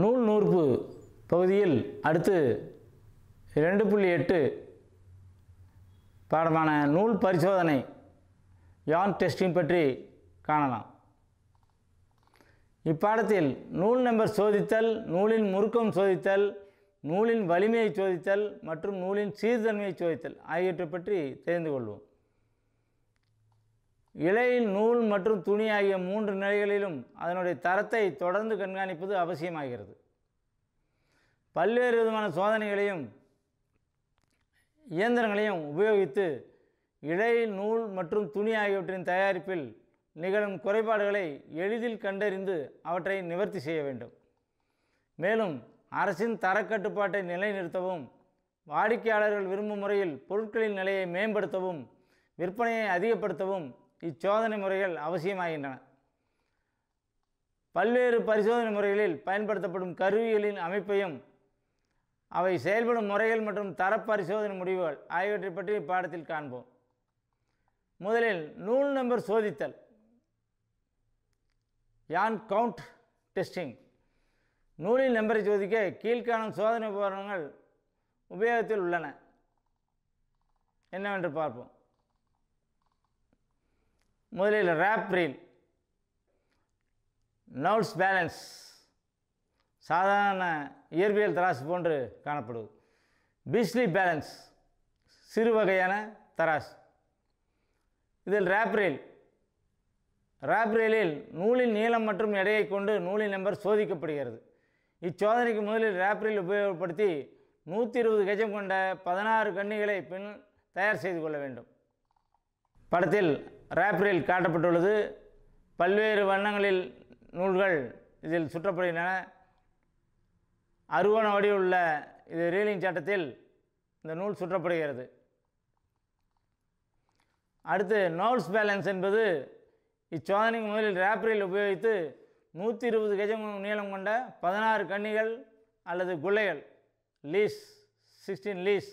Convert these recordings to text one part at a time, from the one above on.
நூல் நூற்பு பகுதியில் அடுத்து ரெண்டு புள்ளி எட்டு பாடமான நூல் பரிசோதனை யான் டெஸ்டிங் பற்றி காணலாம் இப்பாடத்தில் நூல் நம்பர் சோதித்தல் நூலின் முறுக்கம் சோதித்தல் நூலின் வலிமையை சோதித்தல் மற்றும் நூலின் சீர்தன்மையை சோதித்தல் ஆகியவற்றை பற்றி தெரிந்து கொள்வோம் இலையின் நூல் மற்றும் துணி ஆகிய மூன்று நிலைகளிலும் அதனுடைய தரத்தை தொடர்ந்து கண்காணிப்பது அவசியமாகிறது பல்வேறு விதமான சோதனைகளையும் இயந்திரங்களையும் உபயோகித்து இழை நூல் மற்றும் துணி ஆகியவற்றின் தயாரிப்பில் நிகழும் குறைபாடுகளை எளிதில் கண்டறிந்து அவற்றை நிவர்த்தி செய்ய வேண்டும் மேலும் அரசின் தரக்கட்டுப்பாட்டை நிலைநிறுத்தவும் வாடிக்கையாளர்கள் விரும்பும் முறையில் பொருட்களின் நிலையை மேம்படுத்தவும் விற்பனையை அதிகப்படுத்தவும் இச்சோதனை முறைகள் அவசியமாகின்றன பல்வேறு பரிசோதனை முறைகளில் பயன்படுத்தப்படும் கருவிகளின் அமைப்பையும் அவை செயல்படும் முறைகள் மற்றும் தர பரிசோதனை முடிவுகள் ஆகியவற்றை பற்றி இப்பாடத்தில் காண்போம் முதலில் நூல் நம்பர் சோதித்தல் யான் கவுண்ட் டெஸ்டிங் நூலின் நம்பரை சோதிக்க கீழ்காணும் சோதனை உபகரணங்கள் உபயோகத்தில் உள்ளன என்னவென்று பார்ப்போம் முதலில் ரேப் ரீல் நவுட்ஸ் பேலன்ஸ் சாதாரண இயற்பியல் தராசு போன்று காணப்படும் பிஸ்லி பேலன்ஸ் சிறு வகையான தராசு இதில் ரேப்ரேல் ரேப்ரேலில் நூலின் நீளம் மற்றும் எடையை கொண்டு நூலின் நம்பர் சோதிக்கப்படுகிறது இச்சோதனைக்கு முதலில் ரேப்ரேல் உபயோகப்படுத்தி நூற்றி இருபது கஜம் கொண்ட பதினாறு கன்னிகளை பின் தயார் செய்து கொள்ள வேண்டும் படத்தில் ரேப்பரில் காட்டப்பட்டுள்ளது பல்வேறு வண்ணங்களில் நூல்கள் இதில் சுற்றப்படுகின்றன அருவண வடிவுள்ள இது ரீலிங் சட்டத்தில் இந்த நூல் சுற்றப்படுகிறது அடுத்து நோல்ஸ் பேலன்ஸ் என்பது இச்சோதனைக்கு முதலில் ரேப்பரில் உபயோகித்து நூற்றி இருபது கஜம் நீளம் கொண்ட பதினாறு கன்னிகள் அல்லது குள்ளைகள் லீஸ் சிக்ஸ்டீன் லீஸ்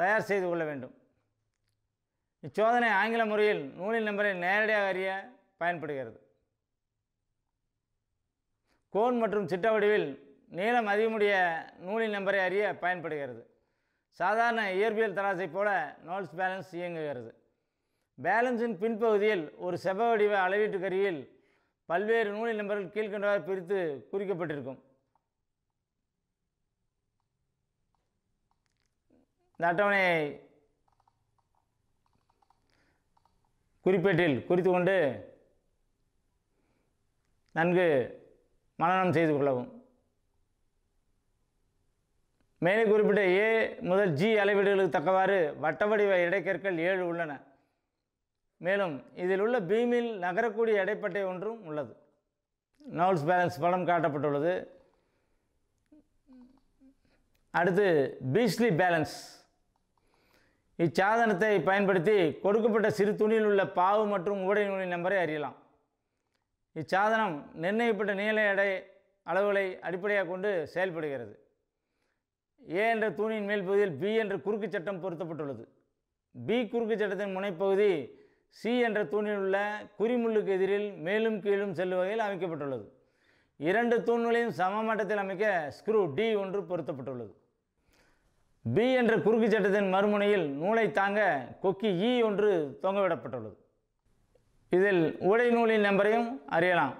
தயார் செய்து கொள்ள வேண்டும் இச்சோதனை ஆங்கில முறையில் நூலின் நம்பரை நேரடியாக அறிய பயன்படுகிறது கோன் மற்றும் சிட்ட வடிவில் நீளம் அதிகமுடைய நூலின் நம்பரை அறிய பயன்படுகிறது சாதாரண இயற்பியல் தராசை போல நோல்ஸ் பேலன்ஸ் இயங்குகிறது பேலன்ஸின் பின்பகுதியில் ஒரு செவ்வ வடிவ அளவீட்டு கருவியில் பல்வேறு நூலின் நம்பர்கள் கீழ்கண்டவாறு பிரித்து குறிக்கப்பட்டிருக்கும் இந்த அட்டவணையை குறிப்பேட்டில் குறித்து கொண்டு நன்கு மனநம் செய்து கொள்ளவும் மேலே குறிப்பிட்ட ஏ முதல் ஜி அளவீடுகளுக்கு தக்கவாறு வட்ட வடிவ இடைக்கற்கள் ஏழு உள்ளன மேலும் இதில் உள்ள பீமில் நகரக்கூடிய இடைப்பட்டை ஒன்றும் உள்ளது நவுல்ஸ் பேலன்ஸ் படம் காட்டப்பட்டுள்ளது அடுத்து பீஸ்லி பேலன்ஸ் இச்சாதனத்தை பயன்படுத்தி கொடுக்கப்பட்ட சிறு துணியில் உள்ள பாவு மற்றும் ஊடை நூலின் நம்பரை அறியலாம் இச்சாதனம் நிர்ணயிக்கப்பட்ட நீள எடை அளவுகளை அடிப்படையாக கொண்டு செயல்படுகிறது ஏ என்ற தூணின் மேல் பகுதியில் பி என்ற குறுக்கு சட்டம் பொருத்தப்பட்டுள்ளது பி குறுக்கு சட்டத்தின் முனைப்பகுதி சி என்ற தூணில் உள்ள குறிமுள்ளுக்கு எதிரில் மேலும் கீழும் செல்லும் வகையில் அமைக்கப்பட்டுள்ளது இரண்டு தூண்களையும் சமமட்டத்தில் அமைக்க ஸ்க்ரூ டி ஒன்று பொருத்தப்பட்டுள்ளது பி என்ற குறுக்கு சட்டத்தின் மறுமுனையில் நூலை தாங்க கொக்கி ஈ ஒன்று தொங்கவிடப்பட்டுள்ளது இதில் உடை நூலின் நம்பரையும் அறியலாம்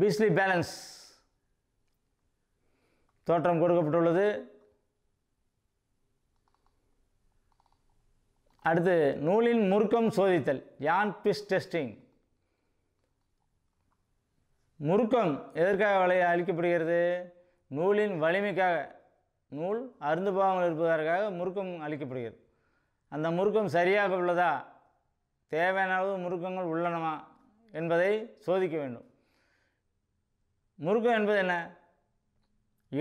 பீஸ்லி பேலன்ஸ் தோற்றம் கொடுக்கப்பட்டுள்ளது அடுத்து நூலின் முறுக்கம் சோதித்தல் யான் பிஸ் டெஸ்டிங் முறுக்கம் எதற்காக வலை அளிக்கப்படுகிறது நூலின் வலிமைக்காக நூல் அருந்து போகாமல் இருப்பதற்காக முறுக்கம் அளிக்கப்படுகிறது அந்த முறுக்கம் சரியாக உள்ளதா தேவையான அளவு முறுக்கங்கள் உள்ளனவா என்பதை சோதிக்க வேண்டும் முறுக்கம் என்பது என்ன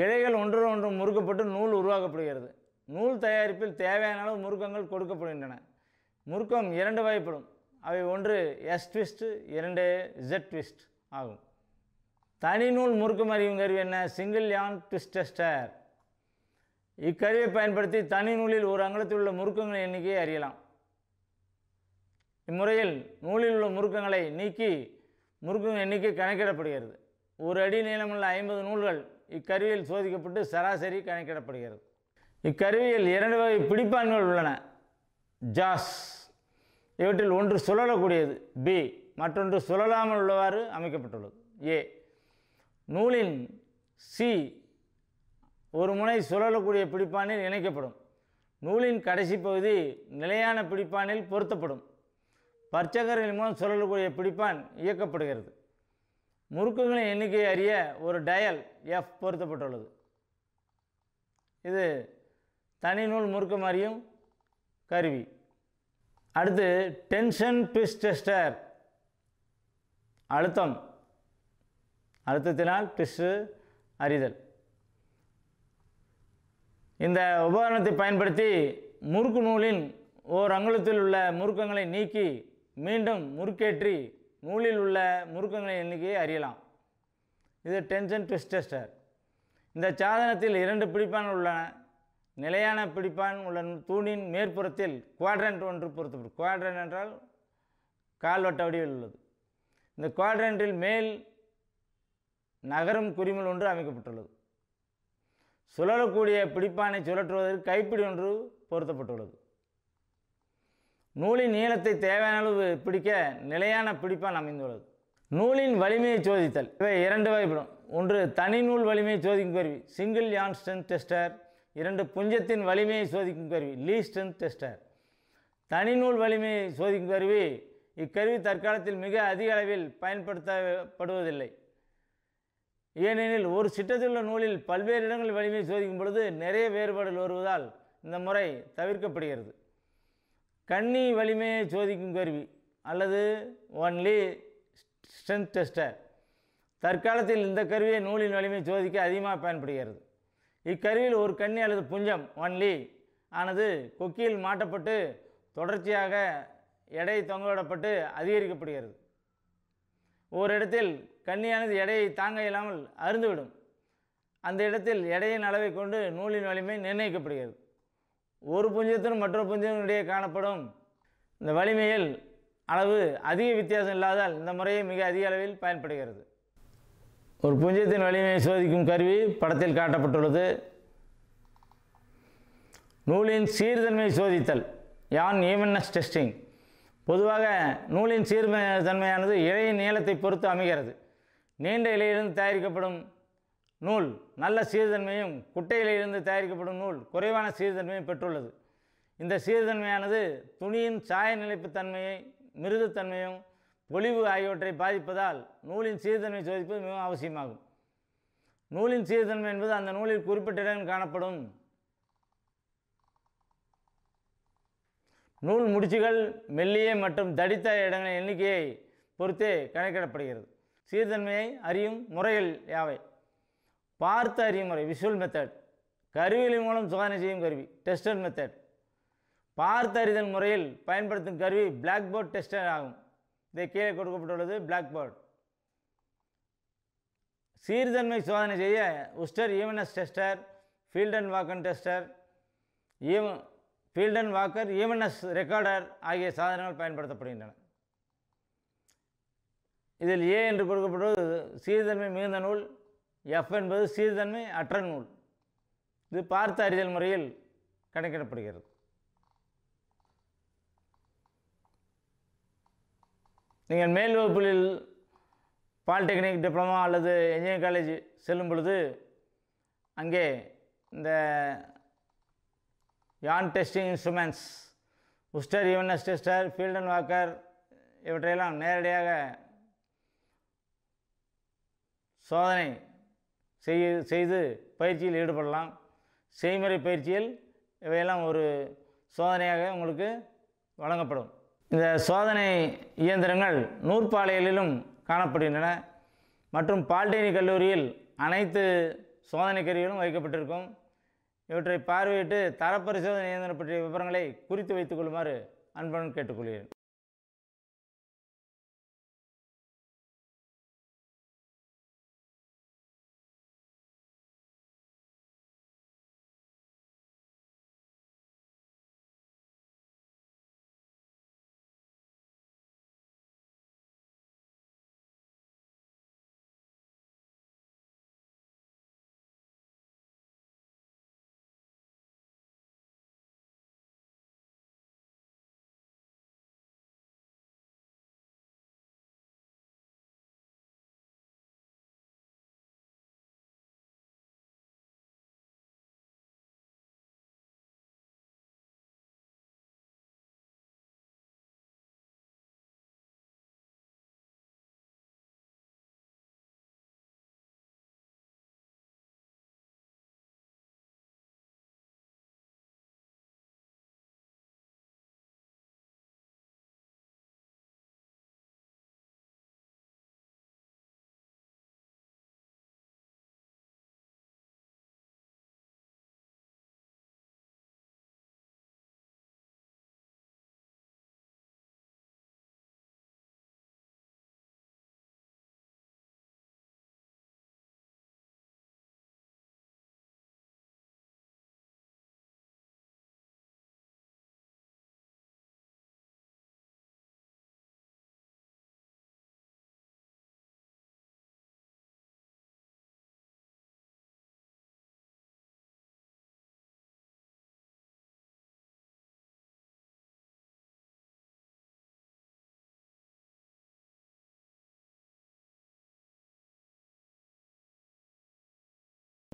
இழைகள் ஒன்று ஒன்று முறுக்கப்பட்டு நூல் உருவாக்கப்படுகிறது நூல் தயாரிப்பில் தேவையான அளவு முறுக்கங்கள் கொடுக்கப்படுகின்றன முறுக்கம் இரண்டு வகைப்படும் அவை ஒன்று எஸ் ட்விஸ்ட்டு இரண்டு ஜெட் ட்விஸ்ட் ஆகும் தனி நூல் முறுக்கம் அறியும் கருவி என்ன சிங்கிள் யான் ட்விஸ்டஸ்டர் இக்கருவியை பயன்படுத்தி தனி நூலில் ஒரு அங்கலத்தில் உள்ள முறுக்கங்களின் எண்ணிக்கையை அறியலாம் இம்முறையில் நூலில் உள்ள முறுக்கங்களை நீக்கி முறுக்கங்கள் எண்ணிக்கை கணக்கிடப்படுகிறது ஒரு அடி நீளமுள்ள ஐம்பது நூல்கள் இக்கருவியில் சோதிக்கப்பட்டு சராசரி கணக்கிடப்படுகிறது இக்கருவியில் இரண்டு வகை பிடிப்பான்கள் உள்ளன ஜாஸ் இவற்றில் ஒன்று சுழலக்கூடியது பி மற்றொன்று சுழலாமல் உள்ளவாறு அமைக்கப்பட்டுள்ளது ஏ நூலின் சி ஒரு முனை சுழலக்கூடிய பிடிப்பானில் இணைக்கப்படும் நூலின் கடைசி பகுதி நிலையான பிடிப்பானில் பொருத்தப்படும் பர்ச்சகர்களின் மூலம் சுழலக்கூடிய பிடிப்பான் இயக்கப்படுகிறது முறுக்குகளின் எண்ணிக்கையை அறிய ஒரு டயல் எஃப் பொருத்தப்பட்டுள்ளது இது தனி நூல் முறுக்கு மாதிரியும் கருவி அடுத்து டென்ஷன் பிஸ் டெஸ்டர் அழுத்தம் அழுத்தத்தினால் பிஸ்ஸு அறிதல் இந்த உபகரணத்தை பயன்படுத்தி முறுக்கு நூலின் ஓர் அங்குலத்தில் உள்ள முறுக்கங்களை நீக்கி மீண்டும் முறுக்கேற்றி நூலில் உள்ள முறுக்கங்களின் எண்ணிக்கையை அறியலாம் இது டென்ஷன் ட்விஸ்டஸ்டர் இந்த சாதனத்தில் இரண்டு பிடிப்பான் உள்ளன நிலையான பிடிப்பான் உள்ள தூணின் மேற்புறத்தில் குவாட்ரண்ட் ஒன்று பொருத்தப்படும் குவாட்ரண்ட் என்றால் கால்வட்ட வடிவில் உள்ளது இந்த குவாட்ரண்டில் மேல் நகரும் குறிமல் ஒன்று அமைக்கப்பட்டுள்ளது சுழலக்கூடிய பிடிப்பானை சுழற்றுவதற்கு கைப்பிடி ஒன்று பொருத்தப்பட்டுள்ளது நூலின் நீளத்தை தேவையான அளவு பிடிக்க நிலையான பிடிப்பான் அமைந்துள்ளது நூலின் வலிமையை சோதித்தல் இவை இரண்டு வகைப்படும் ஒன்று தனி நூல் வலிமையை சோதிக்கும் கருவி சிங்கிள் யான் ஸ்ட்ரென்த் டெஸ்டர் இரண்டு புஞ்சத்தின் வலிமையை சோதிக்கும் கருவி லீ ஸ்ட்ரென்த் டெஸ்டர் தனி நூல் வலிமையை சோதிக்கும் கருவி இக்கருவி தற்காலத்தில் மிக அதிக அளவில் பயன்படுத்தப்படுவதில்லை ஏனெனில் ஒரு சிட்டத்திலுள்ள நூலில் பல்வேறு இடங்கள் வலிமை சோதிக்கும் பொழுது நிறைய வேறுபாடுகள் வருவதால் இந்த முறை தவிர்க்கப்படுகிறது கண்ணி வலிமையை சோதிக்கும் கருவி அல்லது ஒன்லி ஸ்ட்ரென்த் டெஸ்டர் தற்காலத்தில் இந்த கருவியை நூலின் வலிமை சோதிக்க அதிகமாக பயன்படுகிறது இக்கருவியில் ஒரு கண்ணி அல்லது புஞ்சம் ஒன்லி ஆனது கொக்கியில் மாட்டப்பட்டு தொடர்ச்சியாக எடை தொங்கவிடப்பட்டு அதிகரிக்கப்படுகிறது ஓரிடத்தில் கண்ணியானது எடையை தாங்க இல்லாமல் அருந்துவிடும் அந்த இடத்தில் எடையின் அளவை கொண்டு நூலின் வலிமை நிர்ணயிக்கப்படுகிறது ஒரு புஞ்சத்திலும் மற்றொரு புஞ்சத்தினுடைய காணப்படும் இந்த வலிமையில் அளவு அதிக வித்தியாசம் இல்லாதால் இந்த முறையை மிக அதிக அளவில் பயன்படுகிறது ஒரு புஞ்சத்தின் வலிமையை சோதிக்கும் கருவி படத்தில் காட்டப்பட்டுள்ளது நூலின் சீர்தன்மை சோதித்தல் யான் ஈவன்னஸ் டெஸ்டிங் பொதுவாக நூலின் சீர்ம தன்மையானது இலையின் நீளத்தை பொறுத்து அமைகிறது நீண்ட இலையிலிருந்து தயாரிக்கப்படும் நூல் நல்ல சீர்தன்மையும் குட்டையிலிருந்து தயாரிக்கப்படும் நூல் குறைவான சீர்தன்மையும் பெற்றுள்ளது இந்த சீர்தன்மையானது துணியின் சாய நிலைப்பு தன்மையை மிருதுத்தன்மையும் பொலிவு ஆகியவற்றை பாதிப்பதால் நூலின் சீர்தன்மை சோதிப்பது மிகவும் அவசியமாகும் நூலின் சீர்தன்மை என்பது அந்த நூலில் குறிப்பிட்ட இடம் காணப்படும் நூல் முடிச்சுகள் மெல்லிய மற்றும் தடித்த இடங்களின் எண்ணிக்கையை பொறுத்தே கணக்கிடப்படுகிறது சீர்தன்மையை அறியும் முறைகள் யாவை பார்த்து அறியும் முறை விஷுவல் மெத்தட் கருவிகளின் மூலம் சோதனை செய்யும் கருவி டெஸ்டர் மெத்தட் பார்த்து அறிதல் முறையில் பயன்படுத்தும் கருவி பிளாக் போர்ட் டெஸ்டர் ஆகும் இதை கீழே கொடுக்கப்பட்டுள்ளது பிளாக் போர்ட் சீர்தன்மை சோதனை செய்ய Uster evenness tester field and walker tester even Fielden Walker evenness recorder ஆகிய சாதனங்கள் பயன்படுத்தப்படுகின்றன இதில் ஏ என்று கொடுக்கப்படுவது சீர்தன்மை மிகுந்த நூல் எஃப் என்பது சீர்தன்மை அற்ற நூல் இது பார்த்த அறிதல் முறையில் கணக்கிடப்படுகிறது நீங்கள் மேல் வகுப்புகளில் பாலிடெக்னிக் டிப்ளமா அல்லது இன்ஜினியரிங் காலேஜ் செல்லும் பொழுது அங்கே இந்த yarn testing instruments Uster evenness tester Fielden Walker இவற்றையெல்லாம் நேரடியாக சோதனை செய்ய செய்து பயிற்சியில் ஈடுபடலாம் செய்முறை பயிற்சியில் இவையெல்லாம் ஒரு சோதனையாக உங்களுக்கு வழங்கப்படும் இந்த சோதனை இயந்திரங்கள் நூற்பாலையிலும் காணப்படுகின்றன மற்றும் பால்டெக்னிக் கல்லூரியில் அனைத்து சோதனை கருவிகளும் வைக்கப்பட்டிருக்கும் இவற்றை பார்வையிட்டு தரப்பரிசோதனை இயந்திரம் பற்றிய விவரங்களை குறித்து வைத்துக் கொள்ளுமாறு அன்புடன் கேட்டுக்கொள்கிறேன்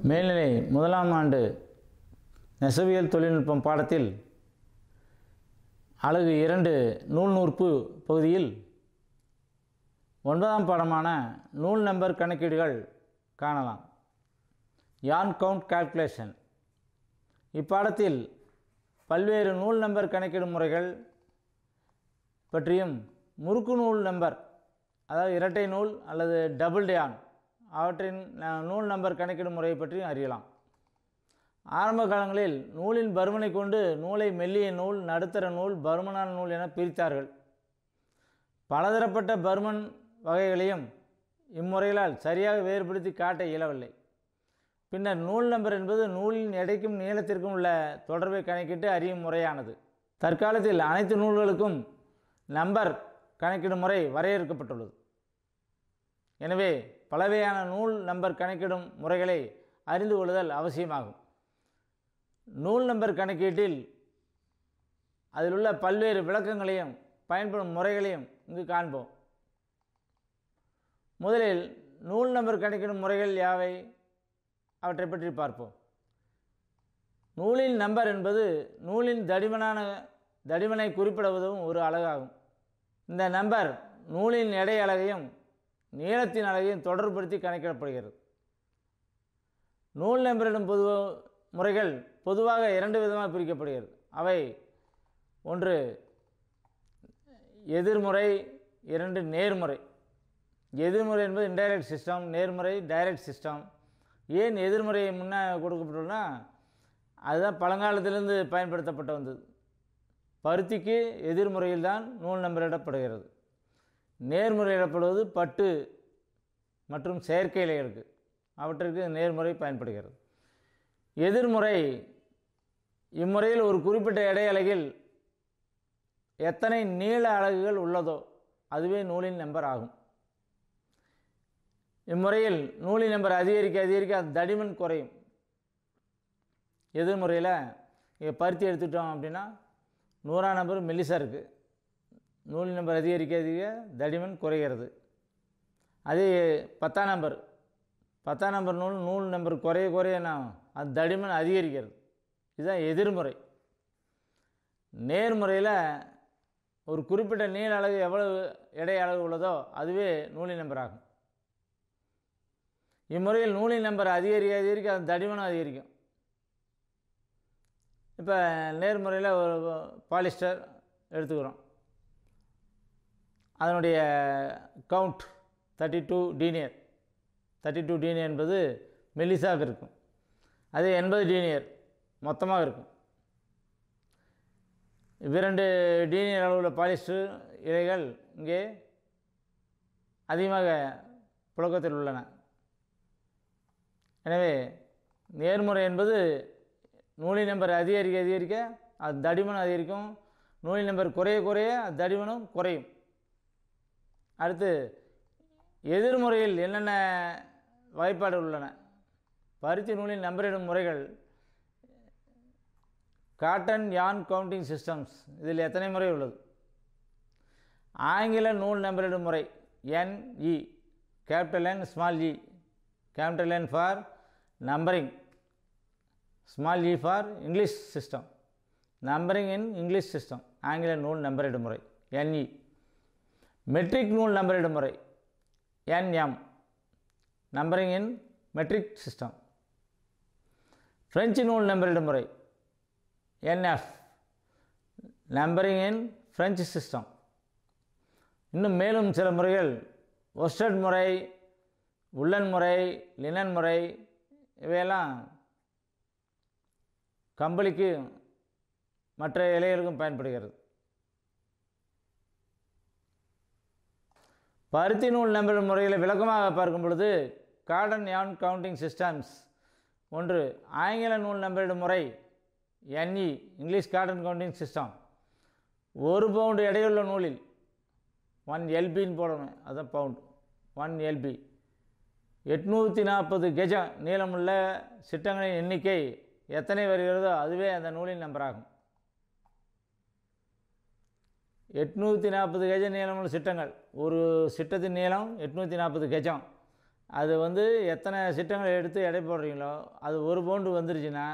மேல்நிலை முதலாம் ஆண்டு நெசவியல் தொழில்நுட்பம் பாடத்தில் அழகு இரண்டு நூல் நூற்பு பகுதியில் ஒன்பதாம் பாடமான நூல் நம்பர் கணக்கீடுகள் காணலாம் யான் கவுண்ட் கால்குலேஷன் இப்பாடத்தில் பல்வேறு நூல் நம்பர் கணக்கிடும் முறைகள் பற்றியும் முறுக்கு நூல் நம்பர் அதாவது இரட்டை நூல் அல்லது டபுள் டேன் அவற்றின் நூல் நம்பர் கணக்கிடும் முறை பற்றியும் அறியலாம் ஆரம்ப காலங்களில் நூலின் பருமனை கொண்டு நூலை மெல்லிய நூல் நடுத்தர நூல் பருமனான நூல் என பிரித்தார்கள் பலதரப்பட்ட பருமன் வகைகளையும் இம்முறைகளால் சரியாக வேறுபடுத்தி காட்ட இயலவில்லை பின்னர் நூல் நம்பர் என்பது நூலின் எடைக்கும் நீளத்திற்கும் உள்ள தொடர்பை கணக்கிட்டு அறியும் முறையானது தற்காலத்தில் அனைத்து நூல்களுக்கும் நம்பர் கணக்கிடும் முறை வரையறுக்கப்பட்டுள்ளது எனவே பலவையான நூல் நம்பர் கணக்கிடும் முறைகளை அறிந்து கொள்ளுதல் அவசியமாகும் நூல் நம்பர் கணக்கீட்டில் அதில் உள்ள பல்வேறு விளக்கங்களையும் பயன்படும் முறைகளையும் இங்கு காண்போம் முதலில் நூல் நம்பர் கணக்கிடும் முறைகள் யாவை அவற்றை பற்றி பார்ப்போம் நூலின் நம்பர் என்பது நூலின் தடிமனான தடிமனை குறிப்பிடுவதும் ஒரு அழகாகும் இந்த நம்பர் நூலின் எடை அழகையும் நீளத்தின் அளவையும் தொடர்படுத்தி கணக்கிடப்படுகிறது நூல் நம்பரிடும் பொது முறைகள் பொதுவாக இரண்டு விதமாக பிரிக்கப்படுகிறது அவை ஒன்று எதிர்முறை இரண்டு நேர்முறை எதிர்முறை என்பது இன்டைரக்ட் சிஸ்டம் நேர்முறை டைரக்ட் சிஸ்டம் ஏன் எதிர்முறை முன்னே கொடுக்கப்பட்டுள்ளனா அதுதான் பழங்காலத்திலிருந்து பயன்படுத்தப்பட்டு வந்தது பருத்திக்கு எதிர்முறையில்தான் நூல் நம்பரிடப்படுகிறது நேர்முறையிடப்படுவது பட்டு மற்றும் செயற்கையில் இருக்குது அவற்றிற்கு நேர்முறை பயன்படுகிறது எதிர்முறை இம்முறையில் ஒரு குறிப்பிட்ட இடையலகில் எத்தனை நீள அலகுகள் உள்ளதோ அதுவே நூலின் நம்பர் ஆகும் இம்முறையில் நூலின் நம்பர் அதிகரிக்க அதிகரிக்க அது தடிமன் குறையும் எதிர்முறையில் இங்கே பருத்தி எடுத்துட்டோம் அப்படின்னா நூறாம் நம்பர் மெல்லிசாக இருக்குது நூல் நம்பர் அதிகரிக்க அதிக தடிமன் குறைகிறது அதே பத்தாம் நம்பர் பத்தாம் நம்பர் நூல் நூல் நம்பர் குறைய குறைய நான் அது தடிமன் அதிகரிக்கிறது இதுதான் எதிர்முறை நேர்முறையில் ஒரு குறிப்பிட்ட நீள அளவு எவ்வளவு எடை அளவு உள்ளதோ அதுவே நூலின் நம்பர் ஆகும் இம்முறையில் நூலின் நம்பர் அதிகரிக்க அதிகரிக்க அது தடிமனும் அதிகரிக்கும் இப்போ நேர்முறையில் ஒரு பாலிஸ்டர் எடுத்துக்கிறோம் அதனுடைய count thirty two denier thirty two denier என்பது மெல்லிசாக இருக்கும் அது எண்பது டீனியர் மொத்தமாக இருக்கும் இவ்விரண்டு டீனியர் அளவில் பாலிஸ்டர் இலைகள் இங்கே அதிகமாக புழக்கத்தில் உள்ளன எனவே நேர்முறை என்பது நூலி நம்பர் அதிகரிக்க அதிகரிக்க அது தடிமன் அதிகரிக்கும் நூலி நம்பர் குறைய குறைய தடிமனும் குறையும் அடுத்து எதிர்முறையில் என்னென்ன வகைப்பாடுகள் உள்ளன பருத்தி நூலின் நம்பரிடும் முறைகள் காட்டன் யான் கவுண்டிங் சிஸ்டம்ஸ் இதில் எத்தனை முறை உள்ளது ஆங்கில நூல் நம்பரிடும் முறை N E capital N small E capital N for numbering small E for English system numbering in English system ஆங்கில நூல் நம்பரிடும் முறை என்இ மெட்ரிக் நூல் நம்பரிடும் முறை N M numbering in metric system French நூல் நம்பரிடும் முறை N F numbering in French system இன்னும் மேலும் சில முறைகள் ஒஸ்டட் முறை உள்ளன் முறை லினன் முறை இவையெல்லாம் கம்பளிக்கு மற்ற இலைகளுக்கும் பயன்படுகிறது பருத்தி நூல் நம்பர் முறையில் விளக்கமாக பார்க்கும் பொழுது கார்டன் யான் கவுண்டிங் சிஸ்டம்ஸ் ஒன்று ஆங்கில நூல் நம்பரிடு முறை N E English cotton counting system ஒரு பவுண்டு எடையுள்ள நூலில் ஒன் எல்பின்னு போடணும் அதுதான் பவுண்ட் ஒன் எல்பி எட்நூற்றி நாற்பது கெஜம் நீளமுள்ள சிட்டங்களின் எண்ணிக்கை எத்தனை வருகிறதோ அதுவே அந்த நூலின் நம்பராகும் எட்நூற்றி நாற்பது கஜ நீளமுள்ள சிட்டங்கள் ஒரு சிட்டத்தின் நீளம் எட்நூற்றி நாற்பது கஜம் அது வந்து எத்தனை சிட்டங்கள் எடுத்து எடை போடுறீங்களோ அது ஒரு பவுண்டு வந்துருச்சுன்னா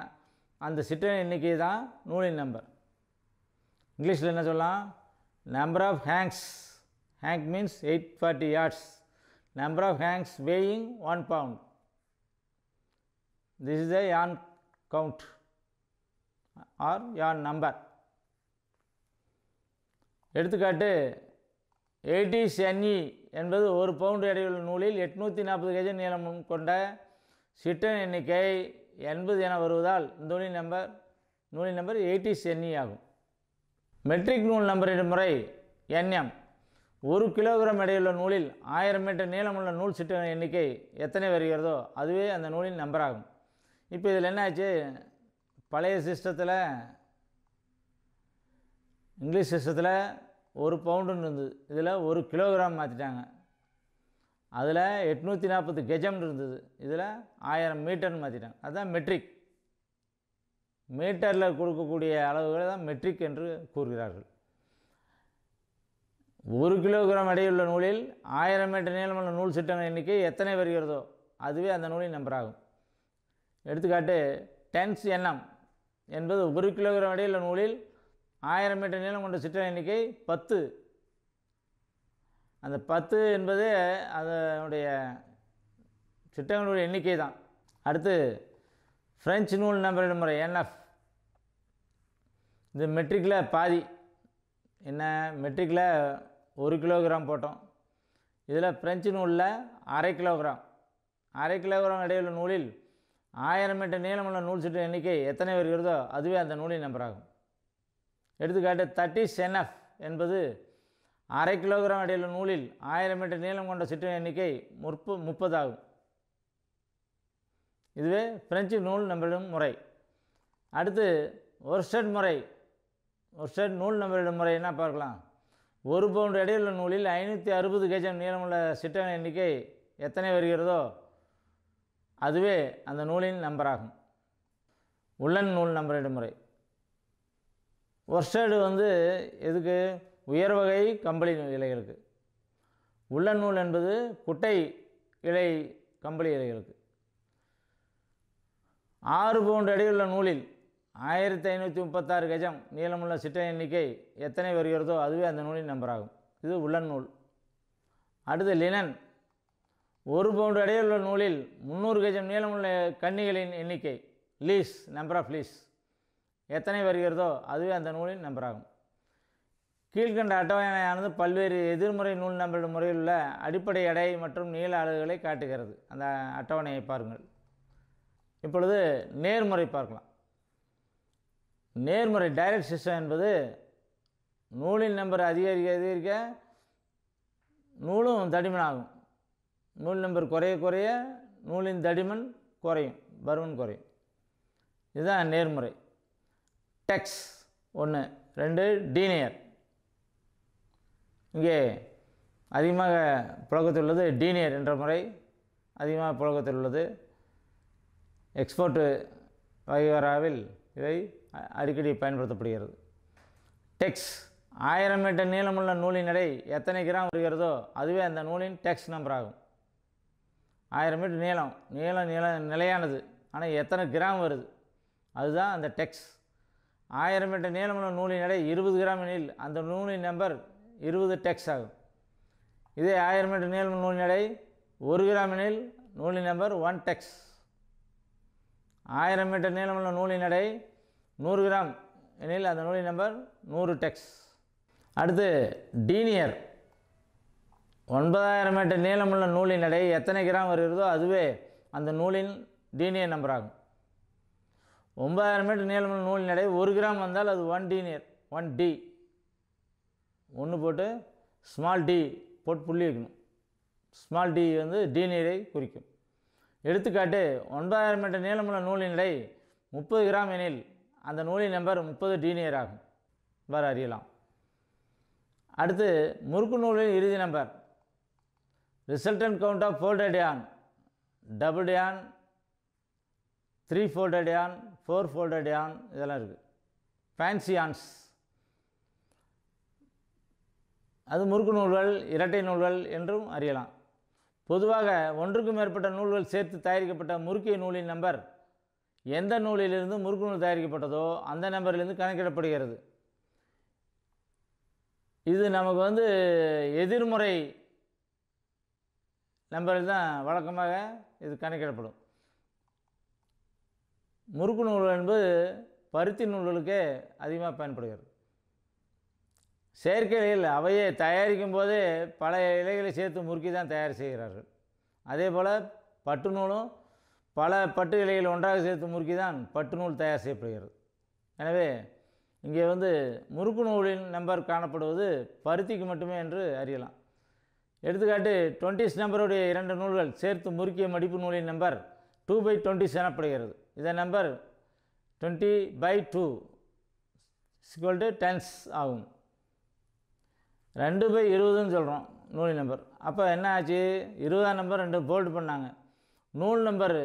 அந்த சிட்டம் எண்ணிக்கை தான் நூலின் நம்பர் இங்கிலீஷில் என்ன சொல்லலாம் number of hanks hank means eight forty yards number of hanks weighing one pound this is the yarn count or yarn number எடுத்துக்காட்டு எயிட்டி சென்னி e என்பது ஒரு பவுண்டு எடையுள்ள நூலில் எட்நூற்றி நாற்பது கேஜி நீளம் கொண்ட சிட்டன் எண்ணிக்கை எண்பது என வருவதால் நூலின் நம்பர் நூலின் நம்பர் எயிட்டி சென்னி ஆகும் மெட்ரிக் நூல் நம்பரின் முறை என்எம் ஒரு கிலோகிராம் எடையுள்ள நூலில் ஆயிரம் மீட்டர் நீளமுள்ள நூல் சிட்டன் எண்ணிக்கை எத்தனை வருகிறதோ அதுவே அந்த நூலின் நம்பர் ஆகும் இப்போ இதில் என்னாச்சு பழைய சிஸ்டத்தில் இங்கிலீஷ் சிஸ்டத்தில் ஒரு பவுண்டுன்னு இருந்தது இதில் ஒரு கிலோகிராம் மாற்றிட்டாங்க அதில் எட்நூற்றி நாற்பது கெஜம்னு இருந்தது இதில் ஆயிரம் மீட்டர்னு மாற்றிட்டாங்க அதுதான் மெட்ரிக் மீட்டரில் கொடுக்கக்கூடிய அளவுகளை தான் மெட்ரிக் என்று கூறுகிறார்கள் ஒரு கிலோகிராம் எடையுள்ள நூலில் ஆயிரம் மீட்டர் நீளமுள்ள நூல் சிட்டங்கள் எண்ணிக்கை எத்தனை வருகிறதோ அதுவே அந்த நூலின் நம்பராகும் எடுத்துக்காட்டு டென்ஸ் எண்ணம் என்பது ஒரு கிலோகிராம் எடையுள்ள நூலில் ஆயிரம் மீட்டர் நீளம் கொண்ட சிற்றலை எண்ணிக்கை பத்து அந்த பத்து என்பது அதனுடைய சிட்டங்களுடைய எண்ணிக்கை தான் அடுத்து ஃப்ரெஞ்சு நூல் நம்பரிடும் முறை என்எஃப் இது மெட்ரிக்கில் பாதி என்ன மெட்ரிக்கில் ஒரு கிலோகிராம் போட்டோம் இதில் பிரெஞ்சு நூலில் அரை கிலோகிராம் அரை கிலோகிராம் இடையுள்ள நூலில் ஆயிரம் மீட்டர் நீளமுள்ள நூல் சிட்டு எண்ணிக்கை எத்தனை வருகிறதோ அதுவே அந்த நூலின் நம்பராகும் எடுத்துக்காட்டு தட் இஸ் என்பது அரை கிலோகிராம் அடியுள்ள நூலில் ஆயிரம் மீட்டர் நீளம் கொண்ட சிற்றின் எண்ணிக்கை முற்பு முப்பதாகும் இதுவே பிரெஞ்சு நூல் நம்பரிடும் முறை அடுத்து ஸ்டெட் முறை ஸ்டெட் நூல் நம்பரிடும் முறை என்ன பார்க்கலாம் ஒரு பவுண்டு இடையுள்ள நூலில் ஐநூற்றி அறுபது கேஜம் நீளமுள்ள சிற்றன் எண்ணிக்கை எத்தனை வருகிறதோ அதுவே அந்த நூலின் நம்பராகும் உள்ளன் நூல் நம்பரிடும் முறை ஒர்ஸ்டேடு வந்து எதுக்கு வகை கம்பளி இலைகளுக்கு உள்ளன் நூல் என்பது குட்டை இலை கம்பளி இலைகளுக்கு ஆறு பவுண்டு அடியுள்ள நூலில் ஆயிரத்தி ஐநூற்றி முப்பத்தாறு கஜம் நீளமுள்ள சிட்ட எண்ணிக்கை எத்தனை வருகிறதோ அதுவே அந்த நூலின் நம்பராகும் இது உள்ளன் நூல் அடுத்து லினன் ஒரு பவுண்டு அடையுள்ள நூலில் முந்நூறு கஜம் நீளமுள்ள கன்னிகளின் எண்ணிக்கை லீஸ் நம்பர் ஆஃப் லீஸ் எத்தனை வருகிறதோ அதுவே அந்த நூலின் நம்பராகும் கீழ்கண்ட அட்டவணையானது பல்வேறு எதிர்முறை நூல் நம்பர் முறையில் உள்ள அடிப்படை எடை மற்றும் நீள அளவுகளை காட்டுகிறது அந்த அட்டவணையை பாருங்கள் இப்பொழுது நேர்முறை பார்க்கலாம் நேர்முறை டைரக்ட் சிஸ்டம் என்பது நூலின் நம்பர் அதிகரிக்க அதிகரிக்க நூலும் தடிமனாகும் நூல் நம்பர் குறைய குறைய நூலின் தடிமன் குறையும் பருமன் குறையும் இதுதான் நேர்முறை டெக்ஸ் ஒன்று ரெண்டு டீனியர் இங்கே அதிகமாக புழக்கத்தில் உள்ளது டீனியர் என்ற முறை அதிகமாக புழக்கத்தில் உள்ளது எக்ஸ்போர்ட்டு வகைவராவில் இவை அடிக்கடி பயன்படுத்தப்படுகிறது டெக்ஸ் ஆயிரம் மீட்டர் நீளமுள்ள நூலின் எடை எத்தனை கிராம் வருகிறதோ அதுவே அந்த நூலின் டெக்ஸ் நம்பர் ஆகும் ஆயிரம் மீட்டர் நீளம் நீளம் நீளம் நிலையானது ஆனால் எத்தனை கிராம் வருது அதுதான் அந்த டெக்ஸ் ஆயிரம் மீட்டர் நீளமுள்ள நூலின் எடை இருபது கிராம் எனில் அந்த நூலின் நம்பர் இருபது டெக்ஸ் ஆகும் இதே ஆயிரம் மீட்டர் நீளம் நூலின் எடை ஒரு கிராம் எனில் நூலின் நம்பர் ஒன் டெக்ஸ் ஆயிரம் மீட்டர் நீளமுள்ள நூலின் எடை நூறு கிராம் எனில் அந்த நூலின் நம்பர் நூறு டெக்ஸ் அடுத்து டீனியர் ஒன்பதாயிரம் மீட்டர் நீளமுள்ள நூலின் எடை எத்தனை கிராம் வருகிறதோ அதுவே அந்த நூலின் டீனியர் நம்பர் ஆகும் ஒன்பதாயிரம் மீட்டர் நீளமுள்ள நூல் நடை ஒரு கிராம் வந்தால் அது one denier one D ஒன்று போட்டு ஸ்மால் டி போட்டு புள்ளி வைக்கணும் ஸ்மால் டி வந்து டி நீரை குறிக்கும் எடுத்துக்காட்டு ஒன்பதாயிரம் மீட்டர் நீளமுள்ள நூலின் நடை முப்பது கிராம் எனில் அந்த நூலின் நம்பர் முப்பது டி நீர் ஆகும் வர அறியலாம் அடுத்து முறுக்கு நூலின் இறுதி number resultant count of folded yarn double yarn three folded yarn four folded yarn இதெல்லாம் இருக்குது ஃபேன்சி அது முறுக்கு நூல்கள் இரட்டை நூல்கள் என்றும் அறியலாம் பொதுவாக ஒன்றுக்கும் மேற்பட்ட நூல்கள் சேர்த்து தயாரிக்கப்பட்ட முறுக்கிய நூலின் நம்பர் எந்த நூலிலிருந்து முறுக்கு நூல் தயாரிக்கப்பட்டதோ அந்த நம்பரிலிருந்து கணக்கிடப்படுகிறது இது நமக்கு வந்து எதிர்முறை நம்பரில் தான் வழக்கமாக இது கணக்கிடப்படும் முறுக்கு நூல் என்பது பருத்தி நூல்களுக்கே அதிகமாக பயன்படுகிறது செயற்கைகளில் அவையை தயாரிக்கும் போதே பல இலைகளை சேர்த்து முறுக்கி தான் தயார் செய்கிறார்கள் அதே போல் பட்டு நூலும் பல பட்டு இலைகள் ஒன்றாக சேர்த்து முறுக்கி தான் பட்டு நூல் தயார் செய்யப்படுகிறது எனவே இங்கே வந்து முறுக்கு நூலின் நம்பர் காணப்படுவது பருத்திக்கு மட்டுமே என்று அறியலாம் எடுத்துக்காட்டு டுவெண்ட்டிஸ் நம்பருடைய இரண்டு நூல்கள் சேர்த்து முறுக்கிய மடிப்பு நூலின் நம்பர் டூ பை டுவெண்ட்டிஸ் எனப்படுகிறது இந்த நம்பர் டுவெண்ட்டி பை டூ சிக்வல்டு டென்ஸ் ஆகும் ரெண்டு பை இருபதுன்னு சொல்கிறோம் நூலி நம்பர் அப்போ என்ன ஆச்சு இருபதாம் நம்பர் ரெண்டு போல்டு பண்ணாங்க நூல் நம்பர்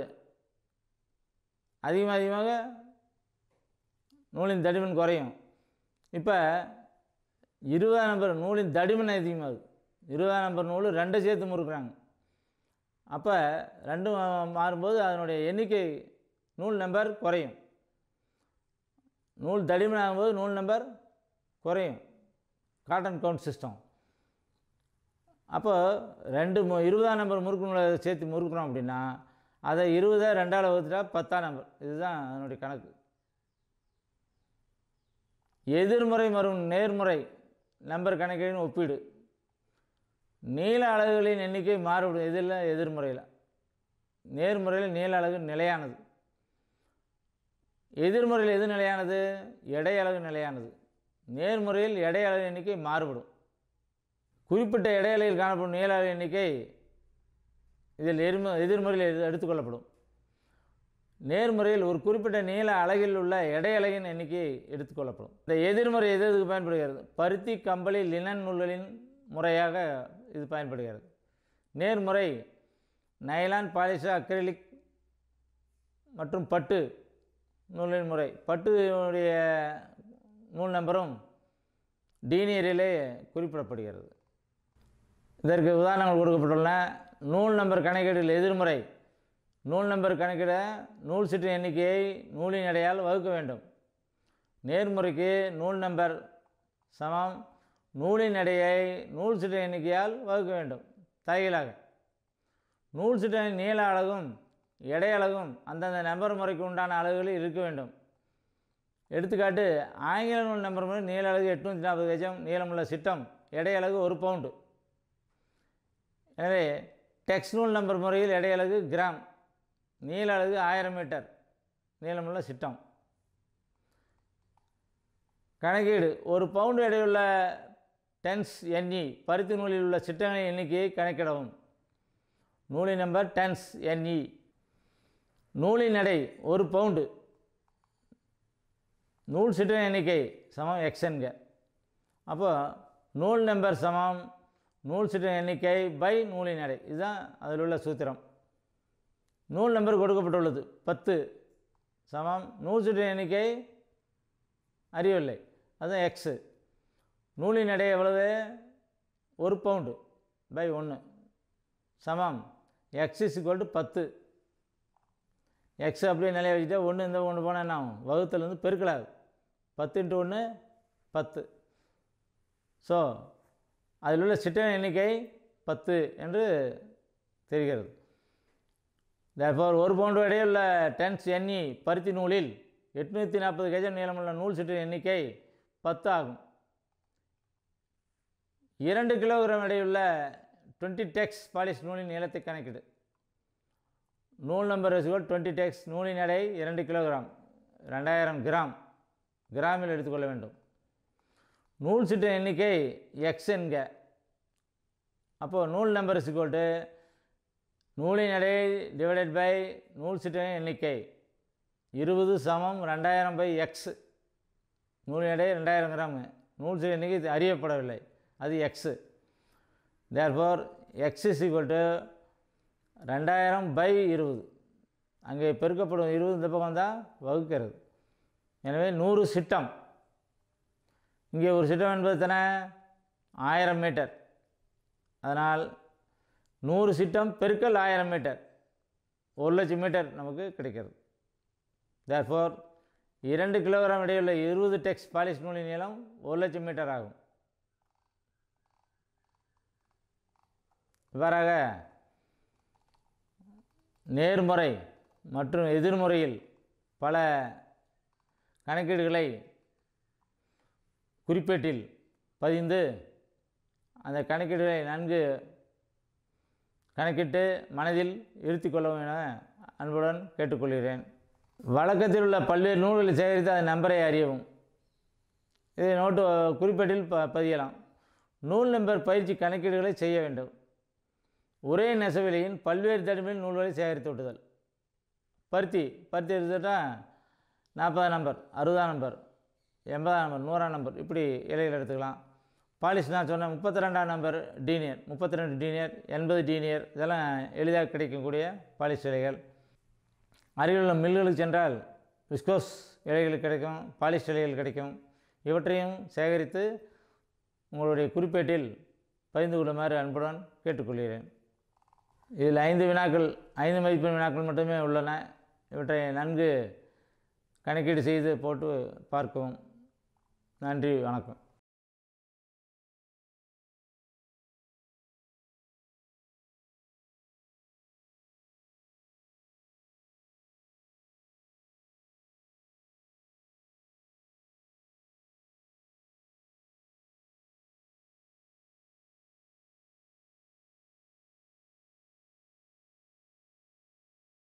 அதிகமாக அதிகமாக நூலின் தடிமன் குறையும் இப்போ இருபதாம் நம்பர் நூலின் தடிமன் அதிகமாகுது இருபதாம் நம்பர் நூல் ரெண்டை சேர்த்து முறுக்குறாங்க அப்போ ரெண்டும் மாறும்போது அதனுடைய எண்ணிக்கை நூல் நம்பர் குறையும் நூல் தடிமன் ஆகும்போது நூல் நம்பர் குறையும் காட்டன் கவுண்ட் சிஸ்டம் அப்போ ரெண்டு இருபதாம் நம்பர் முறுக்கு நூலை சேர்த்து முறுக்குறோம் அப்படின்னா அதை இருபதாக ரெண்டாவது வகுத்துட்டா பத்தாம் நம்பர் இதுதான் அதனுடைய கணக்கு எதிர்முறை மற்றும் நேர்முறை நம்பர் கணக்கின் ஒப்பீடு நீள அலகுகளின் எண்ணிக்கை மாறுபடும் இதில் எதிர்முறையில் நேர்முறையில் நீள அழகு நிலையானது எதிர்முறையில் எது நிலையானது எடையளவு நிலையானது நேர்முறையில் எடையளவு எண்ணிக்கை மாறுபடும் குறிப்பிட்ட இடையலையில் காணப்படும் அளவு எண்ணிக்கை இதில் எதிர்ம எதிர்மறையில் எடுத்துக்கொள்ளப்படும் நேர்முறையில் ஒரு குறிப்பிட்ட நீள அலகில் உள்ள எடையலகின் எண்ணிக்கை எடுத்துக்கொள்ளப்படும் இந்த எதிர்முறை எது எதுக்கு பயன்படுகிறது பருத்தி கம்பளி லினன் நூல்களின் முறையாக இது பயன்படுகிறது நேர்முறை நைலான் பாலிஷா அக்ரிலிக் மற்றும் பட்டு நூலின் முறை பட்டுடைய நூல் நம்பரும் டீனியரிலே குறிப்பிடப்படுகிறது இதற்கு உதாரணங்கள் கொடுக்கப்பட்டுள்ளன நூல் நம்பர் கணக்கீடுகள் எதிர்முறை நூல் நம்பர் கணக்கிட நூல் சிற்று எண்ணிக்கையை நூலின் எடையால் வகுக்க வேண்டும் நேர்முறைக்கு நூல் நம்பர் சமம் நூலின் எடையை நூல் சிற்று எண்ணிக்கையால் வகுக்க வேண்டும் தலைகீழாக நூல் சிற்றின் நீள அழகும் எடையளவும் அந்தந்த நம்பர் முறைக்கு உண்டான அளவுகளில் இருக்க வேண்டும் எடுத்துக்காட்டு ஆங்கில நூல் நம்பர் முறை நீள அளவு எட்நூற்றி நாற்பது கஜம் நீளமுள்ள சிட்டம் எடையளகு ஒரு பவுண்டு எனவே டெக்ஸ் நூல் நம்பர் முறையில் எடையளகு கிராம் நீள ஆயிரம் மீட்டர் நீளமுள்ள சிட்டம் கணக்கீடு ஒரு பவுண்டு எடையுள்ள டென்ஸ் எண்ணி பருத்தி நூலில் உள்ள சிட்டங்களின் எண்ணிக்கையை கணக்கிடவும் நூலின் நம்பர் டென்ஸ் என்இ நூலின் எடை ஒரு பவுண்டு நூல் சிற்றின் எண்ணிக்கை சமம் எக்ஸ்என்க அப்போ நூல் நம்பர் சமம் நூல் சிற்றின் எண்ணிக்கை பை நூலின் எடை இதுதான் அதில் உள்ள சூத்திரம் நூல் நம்பர் கொடுக்கப்பட்டுள்ளது பத்து சமம் நூல் சிற்றின் எண்ணிக்கை அறியவில்லை அதுதான் எக்ஸு நூலின் எடை எவ்வளவு ஒரு பவுண்டு பை ஒன்று சமம் எக்ஸ் இஸ் ஈக்குவல் டு பத்து எக்ஸ் அப்படியே நிலைய வச்சுட்டா ஒன்று இந்த ஒன்று போனால் என்ன ஆகும் வகுத்துலேருந்து பெருக்கலாது பத்து இன்ட்டு ஒன்று பத்து ஸோ அதில் உள்ள சிட்டன் எண்ணிக்கை பத்து என்று தெரிகிறது தேர்ஃபார் ஒரு பவுண்டு இடையே உள்ள டென்ஸ் எண்ணி பருத்தி நூலில் எட்நூற்றி நாற்பது கஜம் நீளமுள்ள நூல் சிட்டின் எண்ணிக்கை பத்து ஆகும் இரண்டு கிலோகிராம் இடையுள்ள டுவெண்ட்டி டெக்ஸ் பாலிஷ் நூலின் நீளத்தை கணக்கிடு நூல் நம்பர் இஸ்வல் டுவெண்ட்டி டேக்ஸ் நூலின் எடை இரண்டு கிலோகிராம் ரெண்டாயிரம் கிராம் கிராமில் எடுத்துக்கொள்ள வேண்டும் நூல் சிட்ட எண்ணிக்கை எக்ஸ் என்க அப்போது நூல் நம்பர் இஸ்வல் நூலின் எடை டிவைடட் பை நூல் சீட்டின் எண்ணிக்கை இருபது சமம் ரெண்டாயிரம் பை எக்ஸ் நூலின் எடை ரெண்டாயிரம் கிராமு நூல் சீட்டு எண்ணிக்கை அறியப்படவில்லை அது எக்ஸு தேர்ஃபோர் எக்ஸ் இஸ் ரெண்டாயிரம் பை இருபது அங்கே பெருக்கப்படும் இருபது இந்த பக்கம் தான் வகுக்கிறது எனவே நூறு சிட்டம் இங்கே ஒரு சிட்டம் என்பது தானே ஆயிரம் மீட்டர் அதனால் நூறு சிட்டம் பெருக்கல் ஆயிரம் மீட்டர் ஒரு லட்சம் மீட்டர் நமக்கு கிடைக்கிறது தேர்ஃபோர் இரண்டு கிலோகிராம் இடையுள்ள இருபது டெக்ஸ் பாலிஷ் நூலின் நீளம் ஒரு லட்சம் மீட்டர் ஆகும் இவ்வாறாக நேர்முறை மற்றும் எதிர்முறையில் பல கணக்கீடுகளை குறிப்பேட்டில் பதிந்து அந்த கணக்கீடுகளை நன்கு கணக்கிட்டு மனதில் இருத்தி கொள்ளவும் என அன்புடன் கேட்டுக்கொள்கிறேன் வழக்கத்தில் உள்ள பல்வேறு நூல்களை சேகரித்து அதன் நம்பரை அறியவும் இதை நோட்டு குறிப்பேட்டில் ப பதியலாம் நூல் நம்பர் பயிற்சி கணக்கீடுகளை செய்ய வேண்டும் ஒரே நெசவிலையின் பல்வேறு தடிமையில் நூல்களை சேகரித்து விட்டுதல் பருத்தி பருத்தி எடுத்துட்டால் நாற்பதாம் நம்பர் அறுபதாம் நம்பர் எண்பதாம் நம்பர் நூறாம் நம்பர் இப்படி இலைகள் எடுத்துக்கலாம் பாலிஷ் நான் சொன்னேன் முப்பத்தி ரெண்டாம் நம்பர் டீனியர் முப்பத்தி ரெண்டு டீனியர் எண்பது டீனியர் இதெல்லாம் எளிதாக கிடைக்கக்கூடிய பாலிஷ் இலைகள் அருகிலுள்ள மில்களுக்கு சென்றால் விஸ்கோஸ் இலைகள் கிடைக்கும் பாலிஷ் இலைகள் கிடைக்கும் இவற்றையும் சேகரித்து உங்களுடைய குறிப்பேட்டில் பகிர்ந்து கொள்ளுமாறு அன்புடன் கேட்டுக்கொள்கிறேன் இதில் ஐந்து வினாக்கள் ஐந்து மதிப்பெண் வினாக்கள் மட்டுமே உள்ளன இவற்றை நன்கு கணக்கீடு செய்து போட்டு பார்க்கவும் நன்றி வணக்கம்